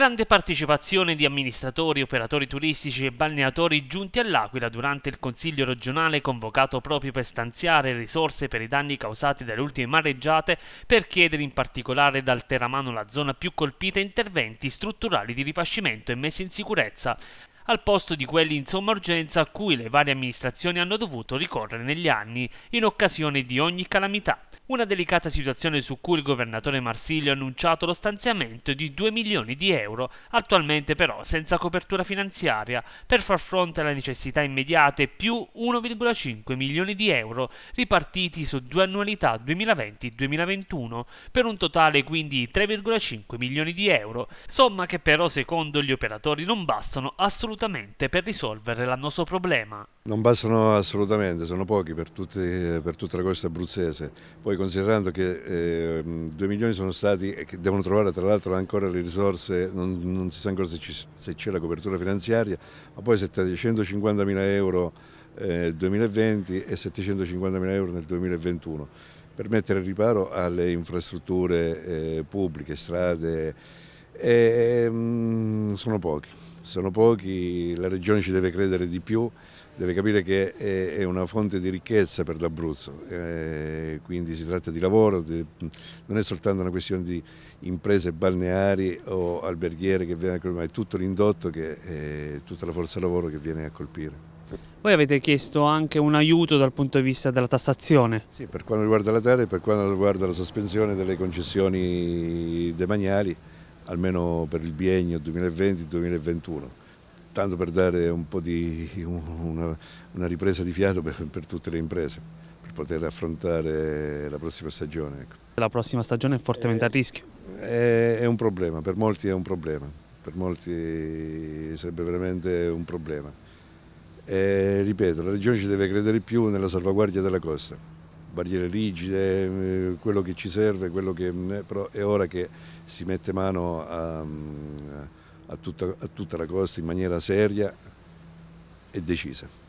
grande partecipazione di amministratori, operatori turistici e balneatori giunti all'Aquila durante il Consiglio regionale convocato proprio per stanziare risorse per i danni causati dalle ultime mareggiate per chiedere in particolare dal Teramano la zona più colpita interventi strutturali di ripascimento e messa in sicurezza al posto di quelli in somma urgenza a cui le varie amministrazioni hanno dovuto ricorrere negli anni in occasione di ogni calamità. Una delicata situazione su cui il governatore Marsilio ha annunciato lo stanziamento di 2 milioni di euro, attualmente però senza copertura finanziaria, per far fronte alle necessità immediate più 1,5 milioni di euro ripartiti su due annualità 2020-2021 per un totale quindi di 3,5 milioni di euro, somma che però secondo gli operatori non bastano assolutamente assolutamente per risolvere il nostro problema. Non bastano assolutamente, sono pochi per, tutti, per tutta la costa abruzzese. Poi considerando che eh, 2 milioni sono stati, e che devono trovare tra l'altro ancora le risorse, non, non si sa ancora se c'è la copertura finanziaria, ma poi 750 mila eh, euro nel eh, 2020 e 750 mila euro nel 2021 per mettere riparo alle infrastrutture eh, pubbliche, strade, e, ehm, sono pochi sono pochi, la regione ci deve credere di più, deve capire che è, una fonte di ricchezza per l'Abruzzo, eh, quindi si tratta di lavoro, non è soltanto una questione di imprese balneari o alberghiere che viene a colpire, ma è tutto l'indotto, tutta la forza lavoro che viene a colpire. Voi avete chiesto anche un aiuto dal punto di vista della tassazione? Sì, per quanto riguarda la tale e per quanto riguarda la sospensione delle concessioni demaniali almeno per il biennio 2020-2021, tanto per dare un po' di una, una ripresa di fiato per, per, tutte le imprese, per poter affrontare la prossima stagione. Ecco. La prossima stagione è fortemente è, a eh, rischio? È, è un problema, per molti è un problema, per molti sarebbe veramente un problema. E, ripeto, la Regione ci deve credere più nella salvaguardia della costa barriere rigide, mm, quello che ci serve, quello che, mm, eh, però è ora che si mette mano a, mm, a, tutta, a tutta la costa in maniera seria e decisa.